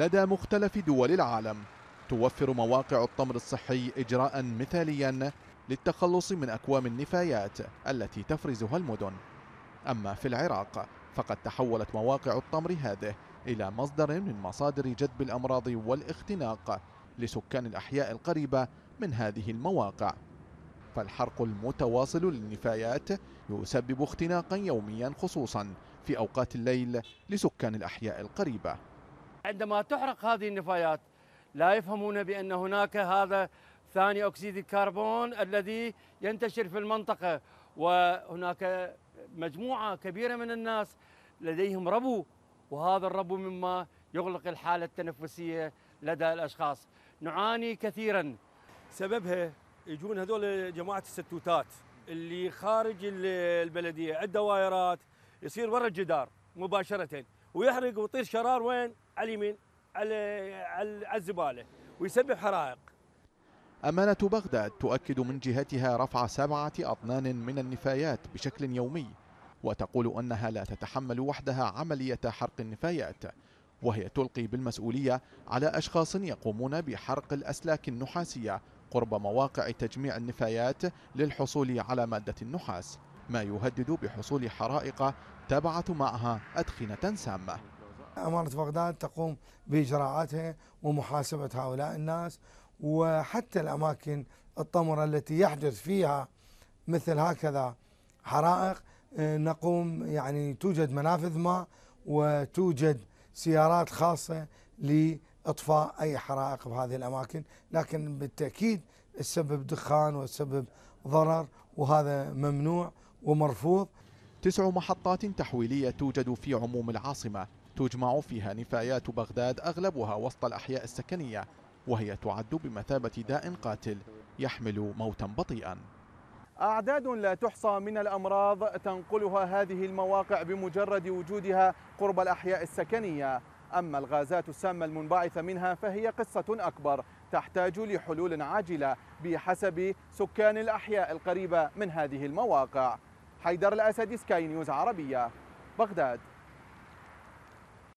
لدى مختلف دول العالم توفر مواقع التمر الصحي إجراء مثاليا للتخلص من أكوام النفايات التي تفرزها المدن أما في العراق فقد تحولت مواقع التمر هذه إلى مصدر من مصادر جذب الأمراض والاختناق لسكان الأحياء القريبة من هذه المواقع فالحرق المتواصل للنفايات يسبب اختناقا يوميا خصوصا في أوقات الليل لسكان الأحياء القريبة عندما تحرق هذه النفايات لا يفهمون بأن هناك هذا ثاني أكسيد الكربون الذي ينتشر في المنطقة وهناك مجموعة كبيرة من الناس لديهم ربو وهذا الربو مما يغلق الحالة التنفسية لدى الأشخاص نعاني كثيرا سببها يجون هذول جماعة الستوتات اللي خارج البلدية الدوائرات يصير ورا الجدار مباشرة ويحرق ويطير شرار وين على اليمين على على الزباله ويسبب حرائق أمانة بغداد تؤكد من جهتها رفع سبعة أطنان من النفايات بشكل يومي وتقول أنها لا تتحمل وحدها عملية حرق النفايات وهي تلقي بالمسؤولية على أشخاص يقومون بحرق الأسلاك النحاسية قرب مواقع تجميع النفايات للحصول على مادة النحاس ما يهدد بحصول حرائق تبعث معها أدخنة سامة أمارة بغداد تقوم بإجراءاتها ومحاسبة هؤلاء الناس وحتى الأماكن الطمرة التي يحدث فيها مثل هكذا حرائق آه، نقوم يعني توجد منافذ ماء وتوجد سيارات خاصة لإطفاء أي حرائق بهذه الأماكن لكن بالتأكيد السبب دخان والسبب ضرر وهذا ممنوع ومرفوض تسع محطات تحويلية توجد في عموم العاصمة تجمع فيها نفايات بغداد أغلبها وسط الأحياء السكنية وهي تعد بمثابة داء قاتل يحمل موتا بطيئا أعداد لا تحصى من الأمراض تنقلها هذه المواقع بمجرد وجودها قرب الأحياء السكنية أما الغازات السامة المنبعثة منها فهي قصة أكبر تحتاج لحلول عاجلة بحسب سكان الأحياء القريبة من هذه المواقع حيدر الأسدي سكاي نيوز عربية بغداد